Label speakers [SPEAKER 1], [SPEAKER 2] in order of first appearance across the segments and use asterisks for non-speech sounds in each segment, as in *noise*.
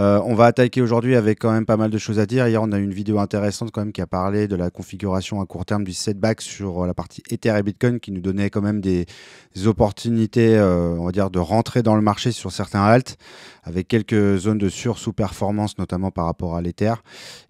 [SPEAKER 1] Euh, on va attaquer aujourd'hui avec quand même pas mal de choses à dire. Hier, on a eu une vidéo intéressante quand même qui a parlé de la configuration à court terme du setback sur euh, la partie Ether et Bitcoin qui nous donnait quand même des, opportunités, euh, on va dire, de rentrer dans le marché sur certains halts avec quelques zones de sur-sous-performance, notamment par rapport à l'Ether.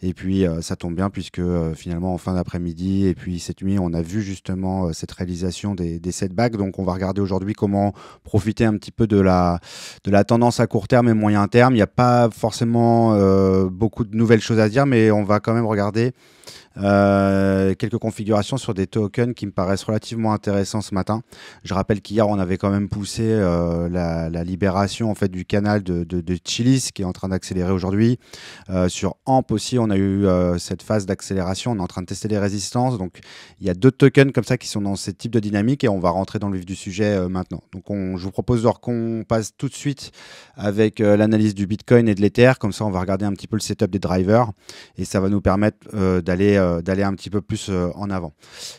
[SPEAKER 1] Et puis, ça tombe bien puisque finalement, en fin d'après-midi et puis cette nuit, on a vu justement cette réalisation des, des setbacks. Donc, on va regarder aujourd'hui comment profiter un petit peu de la, de la tendance à court terme et moyen terme. Il n'y a pas forcément euh, beaucoup de nouvelles choses à dire, mais on va quand même regarder euh, quelques configurations sur des tokens qui me paraissent relativement intéressants ce matin. Je rappelle qu'hier, on avait quand même poussé euh, la, libération en fait, du canal de, de, Chilis qui est en train d'accélérer aujourd'hui. Euh, sur AMP aussi, on a eu cette phase d'accélération. On est en train de tester les résistances. Donc, il y a deux tokens comme ça qui sont dans ce type de dynamique et on va rentrer dans le vif du sujet maintenant. Donc, je vous propose qu'on passe tout de suite avec l'analyse du Bitcoin et de l'Ether. Comme ça, on va regarder un petit peu le setup des drivers et ça va nous permettre d'aller euh, d'aller un petit peu plus euh, en avant.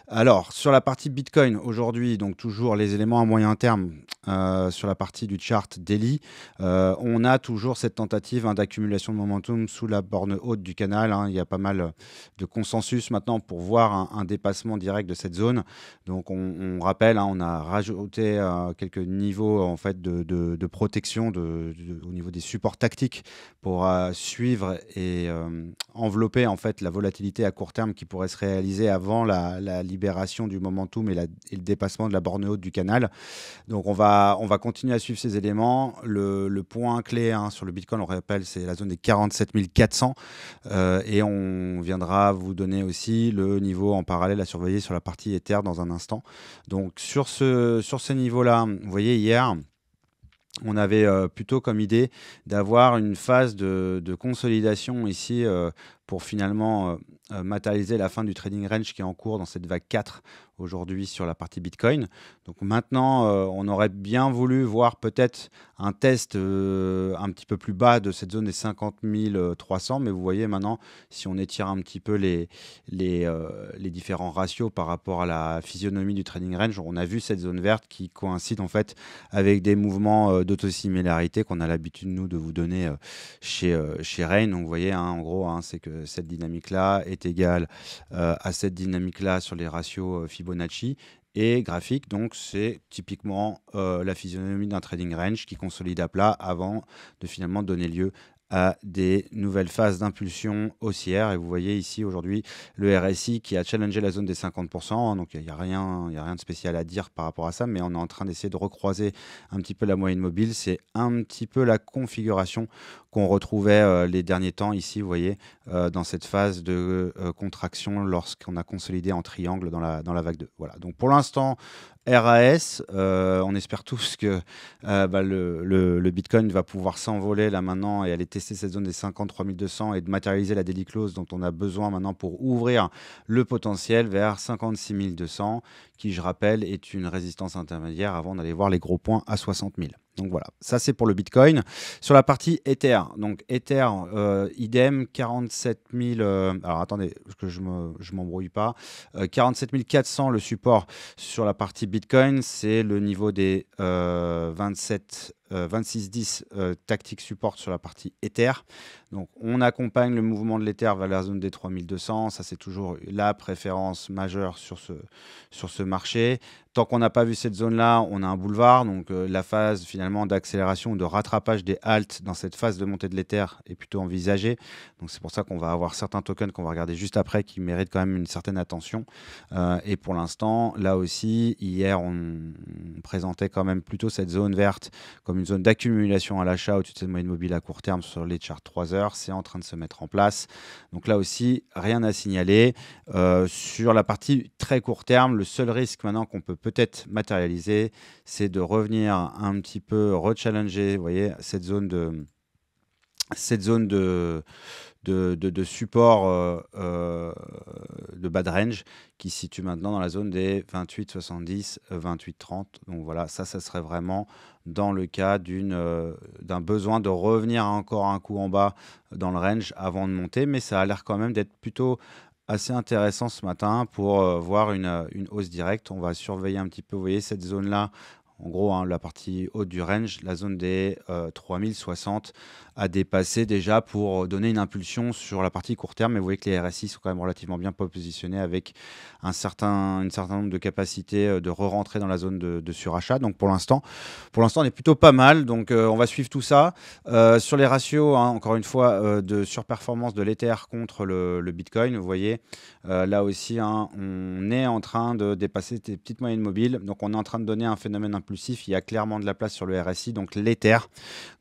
[SPEAKER 1] Alors, sur la partie Bitcoin, aujourd'hui, donc toujours les éléments à moyen terme euh, sur la partie du chart daily, on a toujours cette tentative hein, d'accumulation de momentum sous la borne haute du canal. Hein. Il y a pas mal de consensus maintenant pour voir un, dépassement direct de cette zone. Donc, on, rappelle, hein, on a rajouté quelques niveaux en fait de, protection de, au niveau des supports tactiques pour suivre et envelopper en fait la volatilité à court terme qui pourrait se réaliser avant la, libération du momentum et, la, et, le dépassement de la borne haute du canal. Donc on va, on va continuer à suivre ces éléments. Le, point clé hein, sur le Bitcoin, on rappelle, c'est la zone des 47 400 euh, et on viendra vous donner aussi le niveau en parallèle à surveiller sur la partie Ether dans un instant. Donc sur, ce, sur ce niveau là vous voyez hier on avait euh, plutôt comme idée d'avoir une phase de, consolidation ici euh, pour finalement euh, euh, matérialiser la fin du trading range qui est en cours dans cette vague 4 aujourd'hui sur la partie Bitcoin. Donc maintenant, euh, on aurait bien voulu voir peut-être un test un petit peu plus bas de cette zone des 50 300, mais vous voyez maintenant, si on étire un petit peu les, les, différents ratios par rapport à la physionomie du trading range, on a vu cette zone verte qui coïncide en fait avec des mouvements d'autosimilarité qu'on a l'habitude, nous, de vous donner chez, chez Rain. Donc vous voyez, hein, en gros, hein, c'est que euh, cette dynamique-là est égale euh, à cette dynamique-là sur les ratios euh, Fibonacci. Et graphique, donc c'est typiquement la physionomie d'un trading range qui consolide à plat avant de finalement donner lieu à des nouvelles phases d'impulsion haussière. Et vous voyez ici aujourd'hui le RSI qui a challengé la zone des 50%. Donc il n'y a, rien, y a rien de spécial à dire par rapport à ça, mais on est en train d'essayer de recroiser un petit peu la moyenne mobile. C'est un petit peu la configuration qu'on retrouvait euh, les derniers temps ici, vous voyez, euh, dans cette phase de euh, contraction lorsqu'on a consolidé en triangle dans la, dans la vague 2. Voilà. Donc pour l'instant, RAS, euh, on espère tous que euh, bah, le, le, Bitcoin va pouvoir s'envoler là maintenant et aller tester cette zone des 53 200 et de matérialiser la daily close dont on a besoin maintenant pour ouvrir le potentiel vers 56 200, qui, je rappelle, est une résistance intermédiaire avant d'aller voir les gros points à 60 000. Donc voilà, ça c'est pour le Bitcoin. Sur la partie Ether, donc Ether, euh, idem, 47 euh, alors attendez, que je me, je m'embrouille pas. 47 euh, 400 le support sur la partie Bitcoin, c'est le niveau des 27 2610 euh, euh, tactique Support sur la partie Ether. Donc on accompagne le mouvement de l'Ether vers la zone des 3200. Ça, c'est toujours la préférence majeure sur ce, sur ce marché. Tant qu'on n'a pas vu cette zone-là, on a un boulevard. Donc euh, la phase finalement d'accélération, ou de rattrapage des haltes dans cette phase de montée de l'Ether est plutôt envisagée. Donc c'est pour ça qu'on va avoir certains tokens qu'on va regarder juste après qui méritent quand même une certaine attention. et pour l'instant, là aussi, hier, on, on présentait quand même plutôt cette zone verte comme une zone d'accumulation à l'achat au-dessus de cette moyenne mobile à court terme sur les charts 3 heures. C'est en train de se mettre en place. Donc là aussi, rien à signaler. Euh, sur la partie très court terme, le seul risque maintenant qu'on peut peut-être matérialiser, c'est de revenir un petit peu rechallenger, vous voyez, cette zone de cette zone de, support euh, euh, de bas de range qui se situe maintenant dans la zone des 28, 70, 28, 30. Donc voilà, ça, ça serait vraiment dans le cas euh, d'un besoin de revenir encore un coup en bas dans le range avant de monter, mais ça a l'air quand même d'être plutôt assez intéressant ce matin pour voir une, hausse directe. On va surveiller un petit peu, vous voyez, cette zone-là en gros, hein, la partie haute du range, la zone des 3060 à dépasser déjà pour donner une impulsion sur la partie court terme. Mais vous voyez que les RSI sont quand même relativement bien positionnés avec un certain, une certain nombre de capacités euh, de re-rentrer dans la zone de, surachat. Donc pour l'instant, pour l'instant, on est plutôt pas mal. Donc euh, on va suivre tout ça. Euh, sur les ratios, hein, encore une fois, de surperformance de l'Ether contre le, Bitcoin, vous voyez, là aussi, hein, on est en train de dépasser des petites moyennes mobiles. Donc on est en train de donner un phénomène impulsif. Il y a clairement de la place sur le RSI. Donc l'Ether,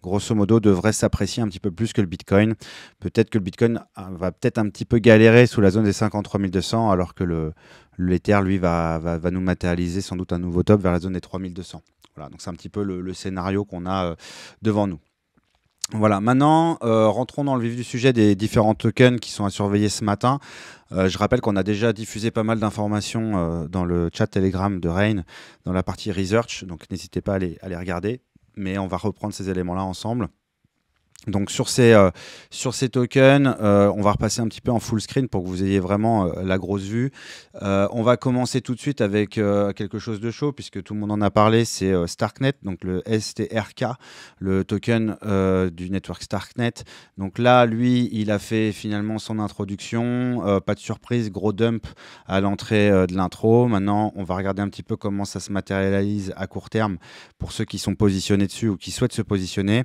[SPEAKER 1] grosso modo, devrait s'apprécier un petit peu plus que le Bitcoin. Peut-être que le Bitcoin ah, va peut-être un petit peu galérer sous la zone des 53 200, alors que le l'Ether, lui, va, va, va, nous matérialiser sans doute un nouveau top vers la zone des 3200. Voilà, donc c'est un petit peu le, scénario qu'on a euh, devant nous. Voilà, maintenant, euh, rentrons dans le vif du sujet des différents tokens qui sont à surveiller ce matin. Euh, je rappelle qu'on a déjà diffusé pas mal d'informations dans le chat Telegram de Rain, dans la partie research, donc n'hésitez pas à les, à les regarder. Mais on va reprendre ces éléments-là ensemble. Donc sur ces, euh, sur ces tokens, euh, on va repasser un petit peu en full screen pour que vous ayez vraiment euh, la grosse vue. on va commencer tout de suite avec quelque chose de chaud, puisque tout le monde en a parlé, c'est Starknet, donc le STRK, le token du network Starknet. Donc là, lui, il a fait finalement son introduction, pas de surprise, gros dump à l'entrée de l'intro. Maintenant, on va regarder un petit peu comment ça se matérialise à court terme pour ceux qui sont positionnés dessus ou qui souhaitent se positionner.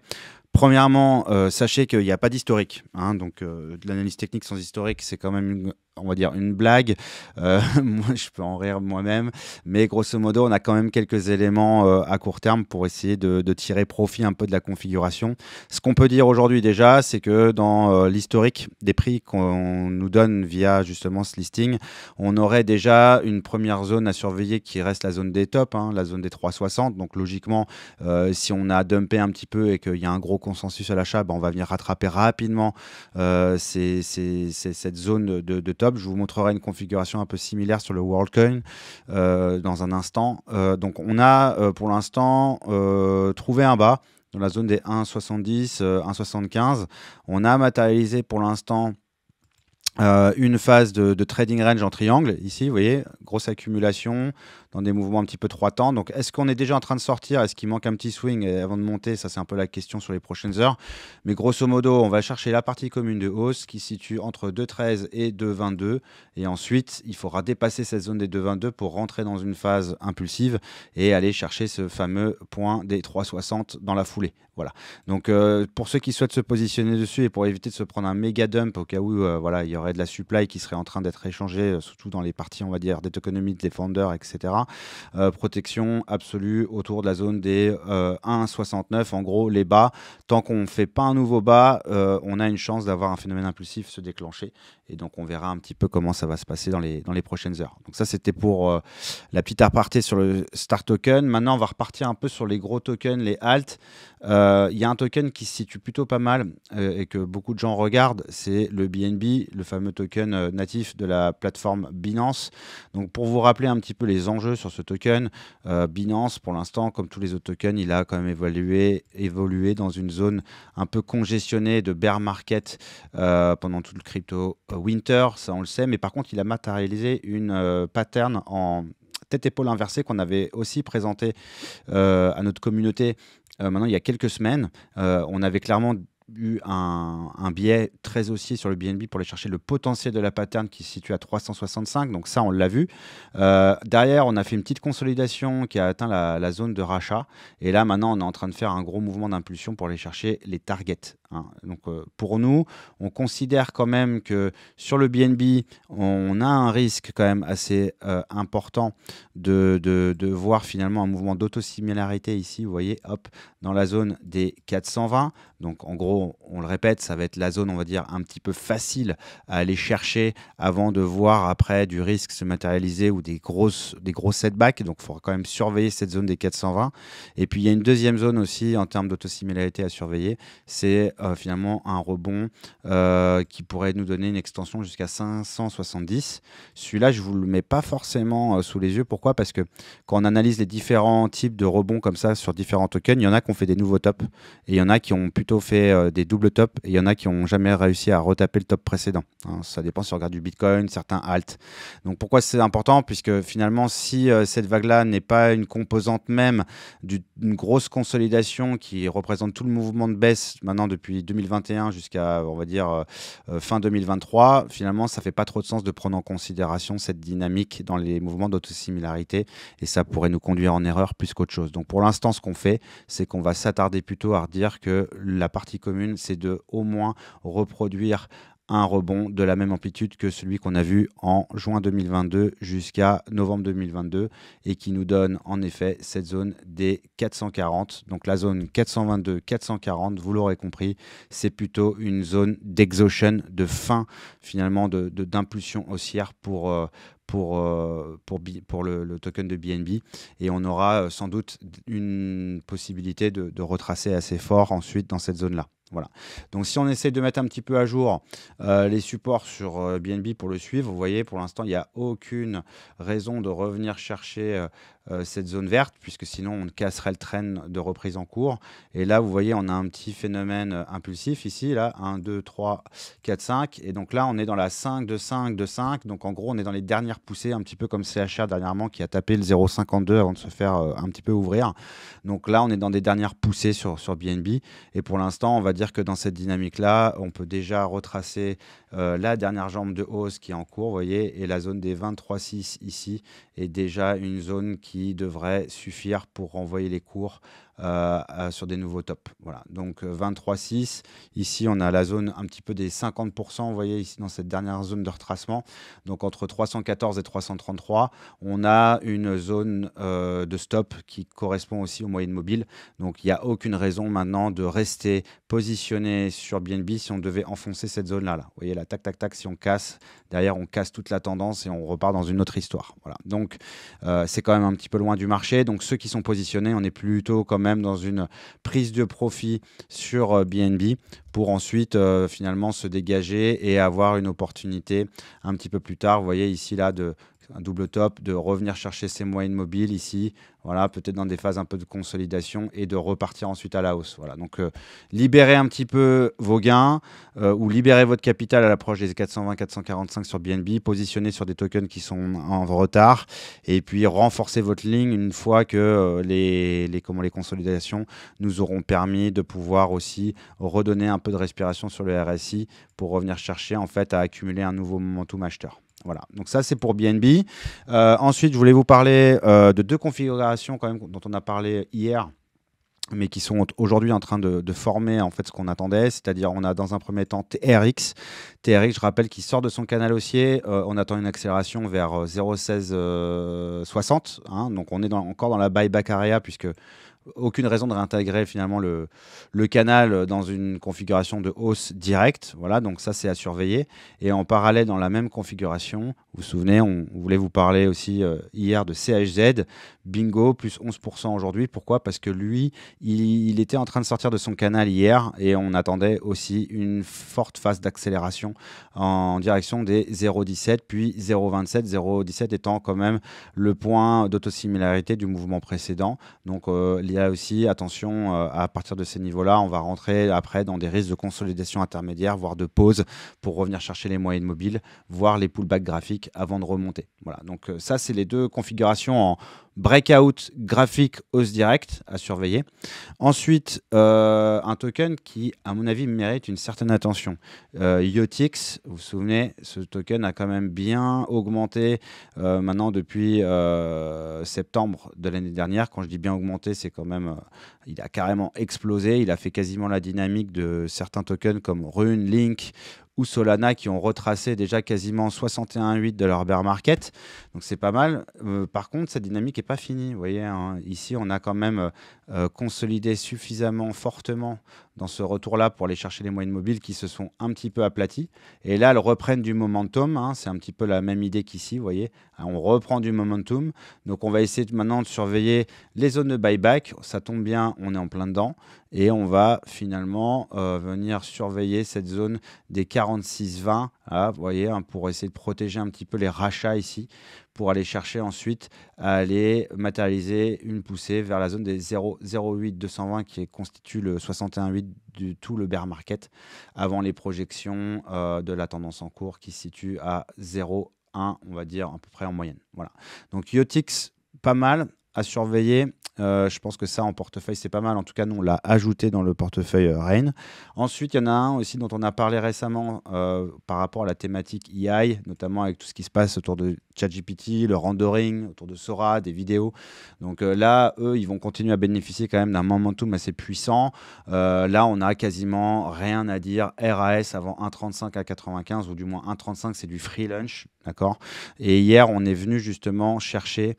[SPEAKER 1] Premièrement, euh, sachez qu'il n'y a pas d'historique. Hein, donc, euh, de l'analyse technique sans historique, c'est quand même une, on va dire une blague. Euh, *laughs* moi, je peux en rire moi-même, mais grosso modo, on a quand même quelques éléments euh, à court terme pour essayer de, tirer profit un peu de la configuration. Ce qu'on peut dire aujourd'hui déjà, c'est que dans euh, l'historique des prix qu'on nous donne via justement ce listing, on aurait déjà une première zone à surveiller qui reste la zone des tops, hein, la zone des 360. Donc logiquement, si on a dumpé un petit peu et qu'il y a un gros consensus à l'achat, ben, on va venir rattraper rapidement cette zone de, de top je vous montrerai une configuration un peu similaire sur le WorldCoin euh, dans un instant. Euh, donc on a euh, pour l'instant trouvé un bas dans la zone des 1,70, 1,75. On a matérialisé pour l'instant une phase de, trading range en triangle, ici, vous voyez, grosse accumulation, dans des mouvements un petit peu trois temps. Donc, est-ce qu'on est déjà en train de sortir Est-ce qu'il manque un petit swing avant de monter Ça, c'est un peu la question sur les prochaines heures. Mais grosso modo, on va chercher la partie commune de hausse qui se situe entre 2,13 et 2,22. Et ensuite, il faudra dépasser cette zone des 2,22 pour rentrer dans une phase impulsive et aller chercher ce fameux point des 3,60 dans la foulée. Voilà. Donc, euh, pour ceux qui souhaitent se positionner dessus et pour éviter de se prendre un méga dump au cas où euh, voilà, il y aurait de la supply qui serait en train d'être échangée, euh, surtout dans les parties, on va dire, d'économie, de défendeurs, etc. Euh, protection absolue autour de la zone des 1,69. Euh, en gros, les bas. Tant qu'on ne fait pas un nouveau bas, euh, on a une chance d'avoir un phénomène impulsif se déclencher. Et donc, on verra un petit peu comment ça va se passer dans les, dans les prochaines heures. Donc, ça, c'était pour la petite aparté sur le Star Token. Maintenant, on va repartir un peu sur les gros tokens, les halts. Euh, il y a un token qui se situe plutôt pas mal euh, et que beaucoup de gens regardent, c'est le BNB, le fameux token euh, natif de la plateforme Binance. Donc pour vous rappeler un petit peu les enjeux sur ce token, Binance pour l'instant, comme tous les autres tokens, il a quand même évolué, évolué dans une zone un peu congestionnée de bear market pendant tout le crypto winter, ça on le sait, mais par contre il a matérialisé une pattern en tête-épaule inversée qu'on avait aussi présenté euh, à notre communauté euh, maintenant il y a quelques semaines. Euh, on avait clairement eu un, biais très haussier sur le BNB pour aller chercher le potentiel de la pattern qui se situe à 365. Donc ça, on l'a vu. derrière, on a fait une petite consolidation qui a atteint la, la, zone de rachat. Et là, maintenant, on est en train de faire un gros mouvement d'impulsion pour aller chercher les targets Hein. Donc euh, pour nous, on considère quand même que sur le BNB, on a un risque quand même assez euh, important de, voir finalement un mouvement d'autosimilarité ici, vous voyez, hop, dans la zone des 420. Donc en gros, on le répète, ça va être la zone, on va dire, un petit peu facile à aller chercher avant de voir après du risque se matérialiser ou des, grosses, des gros setbacks. Donc il faudra quand même surveiller cette zone des 420. Et puis il y a une deuxième zone aussi en termes d'autosimilarité à surveiller, c'est... Euh, euh, finalement un rebond euh, qui pourrait nous donner une extension jusqu'à 570. Celui-là, je ne vous le mets pas forcément euh, sous les yeux. Pourquoi Parce que quand on analyse les différents types de rebonds comme ça sur différents tokens, il y en a qui ont fait des nouveaux tops et il y en a qui ont plutôt fait des doubles tops et il y en a qui n'ont jamais réussi à retaper le top précédent. Hein. ça dépend si on regarde du Bitcoin, certains alt. Donc pourquoi c'est important Puisque finalement, si cette vague-là n'est pas une composante même d'une grosse consolidation qui représente tout le mouvement de baisse maintenant depuis depuis 2021 jusqu'à, on va dire, euh, euh, fin 2023, finalement, ça fait pas trop de sens de prendre en considération cette dynamique dans les mouvements d'autosimilarité et ça pourrait nous conduire en erreur plus qu'autre chose. Donc pour l'instant, ce qu'on fait, c'est qu'on va s'attarder plutôt à dire que la partie commune, c'est de au moins reproduire un rebond de la même amplitude que celui qu'on a vu en juin 2022 jusqu'à novembre 2022 et qui nous donne en effet cette zone des 440. Donc la zone 422-440, vous l'aurez compris, c'est plutôt une zone d'exhaustion, de fin finalement d'impulsion de, d'impulsion haussière pour, euh, pour, euh, pour, le, token de BNB. Et on aura euh, sans doute une possibilité de retracer assez fort ensuite dans cette zone-là. Voilà. Donc si on essaie de mettre un petit peu à jour euh, les supports sur BNB euh, pour le suivre, vous voyez, pour l'instant, il n'y a aucune raison de revenir chercher euh, cette zone verte, puisque sinon on casserait le train de reprise en cours. Et là, vous voyez, on a un petit phénomène impulsif ici, là, 1, 2, 3, 4, 5. Et donc là, on est dans la 5, 2, 5, 2, 5. Donc en gros, on est dans les dernières poussées, un petit peu comme CHR dernièrement, qui a tapé le 0,52 avant de se faire un petit peu ouvrir. Donc là, on est dans des dernières poussées sur, sur BNB. Et pour l'instant, on va dire que dans cette dynamique-là, on peut déjà retracer euh, la dernière jambe de hausse qui est en cours, vous voyez, et la zone des 23,6 ici est déjà une zone qui devrait suffire pour renvoyer les cours euh, euh, sur des nouveaux tops. Voilà. Donc 23,6. Euh, ici, on a la zone un petit peu des 50%. Vous voyez ici dans cette dernière zone de retracement. Donc entre 314 et 333, on a une zone de stop qui correspond aussi aux moyennes mobiles. Donc il n'y a aucune raison maintenant de rester positionné sur BNB si on devait enfoncer cette zone-là. Vous voyez là, tac, tac, tac, si on casse, derrière on casse toute la tendance et on repart dans une autre histoire. Voilà. Donc c'est quand même un petit peu loin du marché. Donc ceux qui sont positionnés, on est plutôt comme même dans une prise de profit sur BNB euh, pour ensuite euh, finalement se dégager et avoir une opportunité un petit peu plus tard. Vous voyez ici là de un double top, de revenir chercher ses moyennes mobiles ici, voilà, peut-être dans des phases un peu de consolidation et de repartir ensuite à la hausse. Voilà. Donc euh, libérer un petit peu vos gains euh, ou libérer votre capital à l'approche des 420-445 sur BNB, positionner sur des tokens qui sont en retard et puis renforcer votre ligne une fois que euh, les, les consolidations nous auront permis de pouvoir aussi redonner un peu de respiration sur le RSI pour revenir chercher en fait à accumuler un nouveau momentum acheteur. Voilà, donc ça c'est pour BNB. Euh, ensuite, je voulais vous parler euh, de deux configurations quand même dont on a parlé hier mais qui sont aujourd'hui en train de, former en fait ce qu'on attendait, c'est-à-dire on a dans un premier temps TRX, TRX je rappelle qu'il sort de son canal haussier, euh, on attend une accélération vers 0,1660, hein. donc on est encore dans la buyback area puisque aucune raison de réintégrer finalement le, le canal dans une configuration de hausse directe. Voilà, donc ça c'est à surveiller. Et en parallèle, dans la même configuration, vous vous souvenez, on, voulait vous parler aussi euh, hier de CHZ, bingo, plus 11% aujourd'hui. Pourquoi Parce que lui, il, était en train de sortir de son canal hier et on attendait aussi une forte phase d'accélération en direction des 0,17 puis 0,27. 0,17 étant quand même le point d'autosimilarité du mouvement précédent. Donc euh, y a aussi, attention, euh, à partir de ces niveaux-là, on va rentrer après dans des risques de consolidation intermédiaire, voire de pause, pour revenir chercher les moyennes mobiles, voire les pullbacks graphiques avant de remonter. Voilà, donc euh, ça, c'est les deux configurations en, Breakout graphique hausse directe à surveiller. Ensuite, euh, un token qui, à mon avis, mérite une certaine attention. Euh, Yotix, vous vous souvenez, ce token a quand même bien augmenté euh, maintenant depuis euh, septembre de l'année dernière. Quand je dis bien augmenté, c'est quand même, il a carrément explosé. Il a fait quasiment la dynamique de certains tokens comme Rune, Link ou Solana qui ont retracé déjà quasiment 61,8 de leur bear market. Donc c'est pas mal. Euh, par contre, cette dynamique n'est pas finie. Vous voyez, hein. ici, on a quand même euh, consolidé suffisamment fortement dans ce retour-là pour aller chercher les moyennes mobiles qui se sont un petit peu aplatis. Et là, elles reprennent du momentum. Hein. c'est un petit peu la même idée qu'ici, vous voyez. Hein, on reprend du momentum. Donc on va essayer maintenant de surveiller les zones de buyback. Ça tombe bien, on est en plein dedans. Et on va finalement euh, venir surveiller cette zone des cartes 46,20, 20 hein, vous voyez, hein, pour essayer de protéger un petit peu les rachats ici, pour aller chercher ensuite à aller matérialiser une poussée vers la zone des 0,08-220 qui constitue le 61,8 de tout le bear market, avant les projections euh, de la tendance en cours qui se situe à 0,1, on va dire à peu près en moyenne. Voilà. Donc Yotix, pas mal à surveiller euh, je pense que ça en portefeuille, c'est pas mal. En tout cas, nous, on l'a ajouté dans le portefeuille euh, Rain. Ensuite, il y en a un aussi dont on a parlé récemment euh, par rapport à la thématique AI, e notamment avec tout ce qui se passe autour de ChatGPT, le rendering, autour de Sora, des vidéos. Donc là, eux, ils vont continuer à bénéficier quand même d'un momentum assez puissant. là, on a quasiment rien à dire. RAS avant 1,35 à 95, ou du moins 1,35, c'est du free lunch. D'accord Et hier, on est venu justement chercher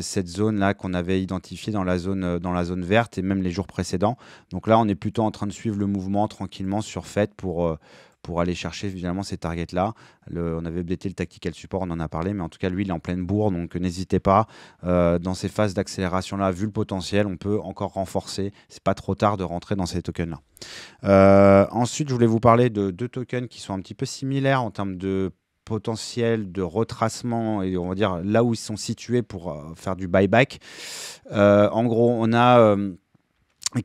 [SPEAKER 1] cette zone-là qu'on avait dans la, zone, euh, dans la zone verte et même les jours précédents. Donc là, on est plutôt en train de suivre le mouvement tranquillement sur FED pour, euh, pour aller chercher finalement ces targets-là. on avait updaté le tactical support, on en a parlé, mais en tout cas, lui, il est en pleine bourre, donc n'hésitez pas. Euh, dans ces phases d'accélération-là, vu le potentiel, on peut encore renforcer. C'est pas trop tard de rentrer dans ces tokens-là. ensuite, je voulais vous parler de deux tokens qui sont un petit peu similaires en termes de potentiel de retracement et on va dire là où ils sont situés pour euh, faire du buyback. Euh, en gros, on a euh,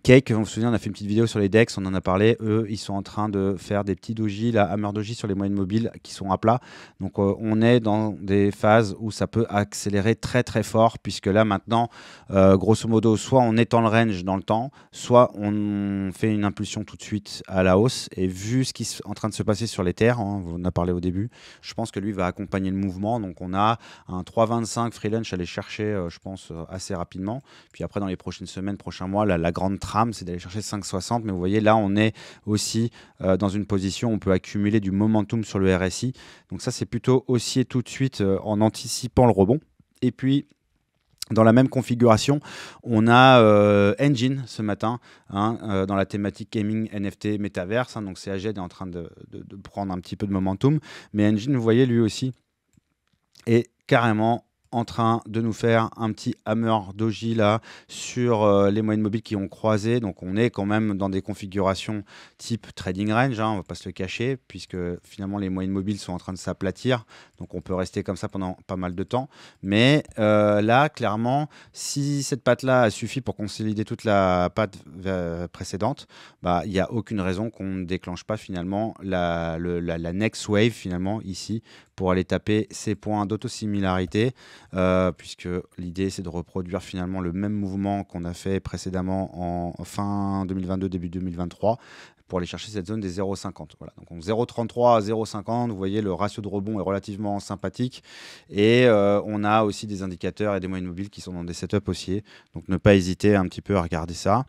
[SPEAKER 1] Cake, vous vous souvenez on a fait une petite vidéo sur les DEX, on en a parlé. Eux, ils sont en train de faire des petits doji, la hammer doji sur les moyennes mobiles qui sont à plat. Donc, euh, on est dans des phases où ça peut accélérer très très fort, puisque là maintenant, euh, grosso modo, soit on étend le range dans le temps, soit on fait une impulsion tout de suite à la hausse. Et vu ce qui est en train de se passer sur les terres, on hein, en a parlé au début, je pense que lui va accompagner le mouvement. Donc, on a un 3,25 free lunch à aller chercher, euh, je pense, assez rapidement. Puis après, dans les prochaines semaines, prochains mois, la grande tram c'est d'aller chercher 5,60. Mais vous voyez, là, on est aussi euh, dans une position on peut accumuler du momentum sur le RSI. Donc ça, c'est plutôt haussier tout de suite euh, en anticipant le rebond. Et puis, dans la même configuration, on a euh, Engine ce matin, hein, dans la thématique gaming, NFT, metaverse Hein, donc CAG est en train de, de prendre un petit peu de momentum. Mais Engine, vous voyez, lui aussi, est carrément en train de nous faire un petit hammer doji là sur euh, les moyennes mobiles qui ont croisé. Donc on est quand même dans des configurations type trading range, hein, on va pas se le cacher, puisque finalement les moyennes mobiles sont en train de s'aplatir. Donc on peut rester comme ça pendant pas mal de temps. Mais euh, là, clairement, si cette patte là a suffi pour consolider toute la patte euh, précédente, précédente, bah, il n'y a aucune raison qu'on ne déclenche pas finalement la, la next wave finalement ici pour aller taper ces points d'autosimilarité, euh, puisque l'idée c'est de reproduire finalement le même mouvement qu'on a fait précédemment en fin 2022, début 2023 pour aller chercher cette zone des 0,50. Voilà. Donc 0,33 à 0,50, vous voyez, le ratio de rebond est relativement sympathique. Et euh, on a aussi des indicateurs et des moyennes mobiles qui sont dans des setups haussiers. Donc ne pas hésiter un petit peu à regarder ça.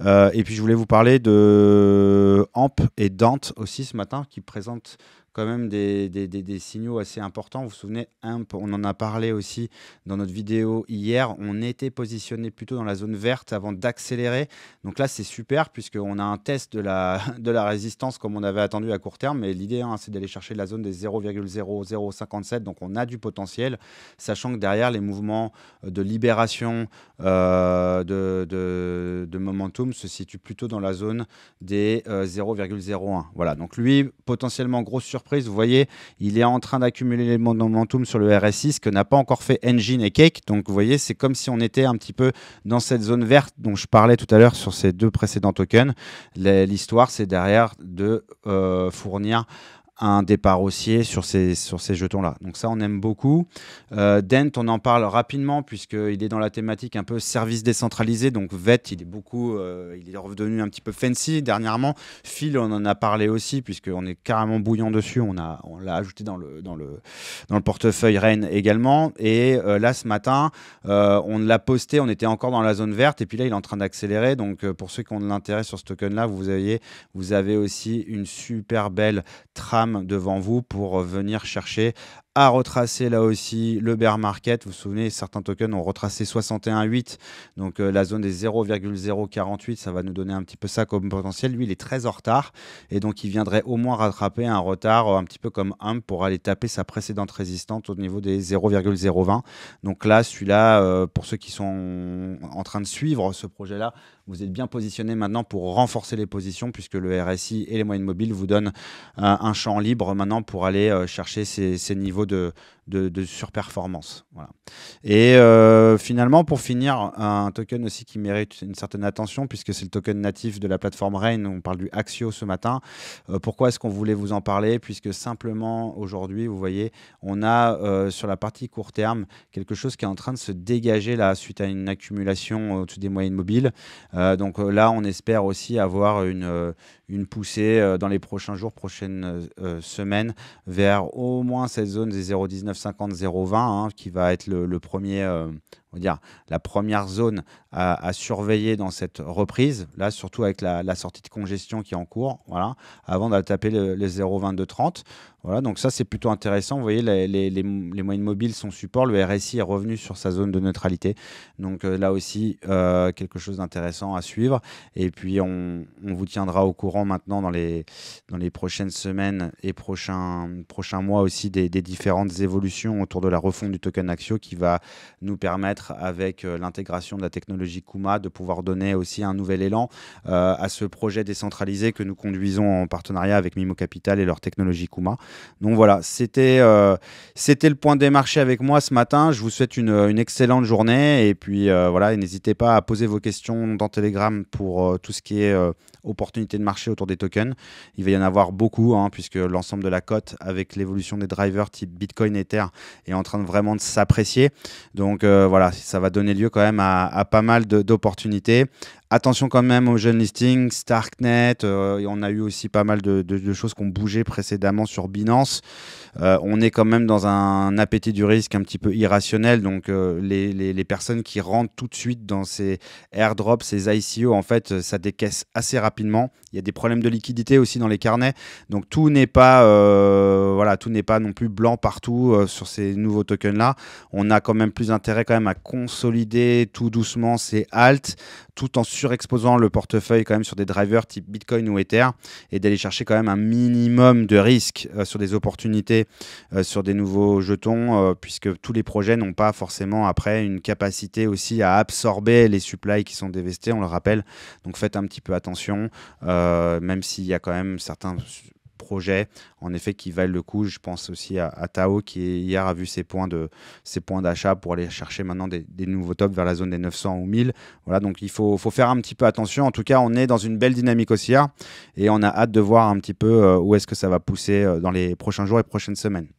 [SPEAKER 1] Euh, et puis je voulais vous parler de AMP et Dante aussi ce matin qui présentent même des, signaux assez importants. Vous vous souvenez, on en a parlé aussi dans notre vidéo hier, on était positionné plutôt dans la zone verte avant d'accélérer. Donc là, c'est super on a un test de la, *laughs* de la résistance comme on avait attendu à court terme. Mais l'idée, hein, c'est d'aller chercher la zone des 0,0057. Donc on a du potentiel, sachant que derrière les mouvements euh, de libération euh, de, momentum se situent plutôt dans la zone des 0,01. Euh, voilà, donc lui, potentiellement grosse surprise vous voyez, il est en train d'accumuler les momentum sur le RSI, 6 que n'a pas encore fait Engine et Cake. Donc vous voyez, c'est comme si on était un petit peu dans cette zone verte dont je parlais tout à l'heure sur ces deux précédents tokens. L'histoire, c'est derrière de euh, fournir un départ haussier sur ces, sur ces jetons-là. Donc ça, on aime beaucoup. Euh, Dent, on en parle rapidement puisqu'il est dans la thématique un peu service décentralisé. Donc VET, il est beaucoup, euh, il est revenu un petit peu fancy dernièrement. Phil, on en a parlé aussi puisqu'on est carrément bouillant dessus. On l'a on ajouté dans le, dans, le, dans le portefeuille Rennes également. Et euh, là, ce matin, on l'a posté, on était encore dans la zone verte et puis là, il est en train d'accélérer. Donc pour ceux qui ont de l'intérêt sur ce token-là, vous, vous avez aussi une super belle trame devant vous pour euh, venir chercher à retracer là aussi le bear market. Vous vous souvenez, certains tokens ont retracé 61,8. Donc euh, la zone des 0,048, ça va nous donner un petit peu ça comme potentiel. Lui, il est très en retard. Et donc, il viendrait au moins rattraper un retard euh, un petit peu comme un pour aller taper sa précédente résistante au niveau des 0,020. Donc là, celui-là, euh, pour ceux qui sont en train de suivre ce projet-là, vous êtes bien positionné maintenant pour renforcer les positions puisque le RSI et les moyennes mobiles vous donnent un champ libre maintenant pour aller chercher ces, ces niveaux de, de, surperformance. Voilà. Et euh, finalement, pour finir, un token aussi qui mérite une certaine attention, puisque c'est le token natif de la plateforme Rain, on parle du Axio ce matin. Euh, pourquoi est-ce qu'on voulait vous en parler Puisque simplement, aujourd'hui, vous voyez, on a euh, sur la partie court terme quelque chose qui est en train de se dégager là, suite à une accumulation au-dessus des moyennes mobiles. donc là, on espère aussi avoir une, une poussée dans les prochains jours, prochaines semaines, vers au moins cette zone des 0,19 50 0 20 qui va être le, le premier euh, on va dire, la première zone à, surveiller dans cette reprise, là, surtout avec la, sortie de congestion qui est en cours, voilà, avant d'aller taper le, les 0,2230. Voilà, donc ça, c'est plutôt intéressant. Vous voyez, les, moyennes mobiles sont support. Le RSI est revenu sur sa zone de neutralité. Donc euh, là aussi, euh, quelque chose d'intéressant à suivre. Et puis, on, vous tiendra au courant maintenant dans les, dans les prochaines semaines et prochains, prochains mois aussi des, des différentes évolutions autour de la refonte du token Axio qui va nous permettre avec euh, l'intégration de la technologie Kuma, de pouvoir donner aussi un nouvel élan euh, à ce projet décentralisé que nous conduisons en partenariat avec Mimo Capital et leur technologie Kuma. Donc voilà, c'était euh, c'était le point des marchés avec moi ce matin. Je vous souhaite une, une excellente journée et puis voilà, n'hésitez pas à poser vos questions dans Telegram pour tout ce qui est opportunités de marché autour des tokens. Il va y en avoir beaucoup, hein, puisque l'ensemble de la cote, avec l'évolution des drivers type Bitcoin, Ether, est en train de vraiment de s'apprécier. Donc euh, voilà, ça va donner lieu quand même à pas mal d'opportunités. Attention quand même aux jeunes listings, Starknet, euh, on a eu aussi pas mal de, choses qui ont bougé précédemment sur Binance. Euh, on est quand même dans un appétit du risque un petit peu irrationnel, donc euh, les, les, personnes qui rentrent tout de suite dans ces airdrops, ces ICO, en fait, ça décaisse assez rapidement. Il y a des problèmes de liquidité aussi dans les carnets, donc tout n'est pas, voilà, tout n'est pas non plus blanc partout sur ces nouveaux tokens-là. On a quand même plus intérêt quand même à consolider tout doucement ces halts, tout en surexposant le portefeuille quand même sur des drivers type Bitcoin ou Ether et d'aller chercher quand même un minimum de risque euh, sur des opportunités, euh, sur des nouveaux jetons, euh, puisque tous les projets n'ont pas forcément après une capacité aussi à absorber les supplies qui sont dévestés, on le rappelle. Donc faites un petit peu attention, même s'il y a quand même certains projets, en effet, qui valent le coup. Je pense aussi à, Tao qui hier a vu ses points de ses points d'achat pour aller chercher maintenant des, des, nouveaux tops vers la zone des 900 ou 1000. Voilà, donc il faut, faut, faire un petit peu attention. En tout cas, on est dans une belle dynamique haussière et on a hâte de voir un petit peu euh, où est-ce que ça va pousser euh, dans les prochains jours et prochaines semaines.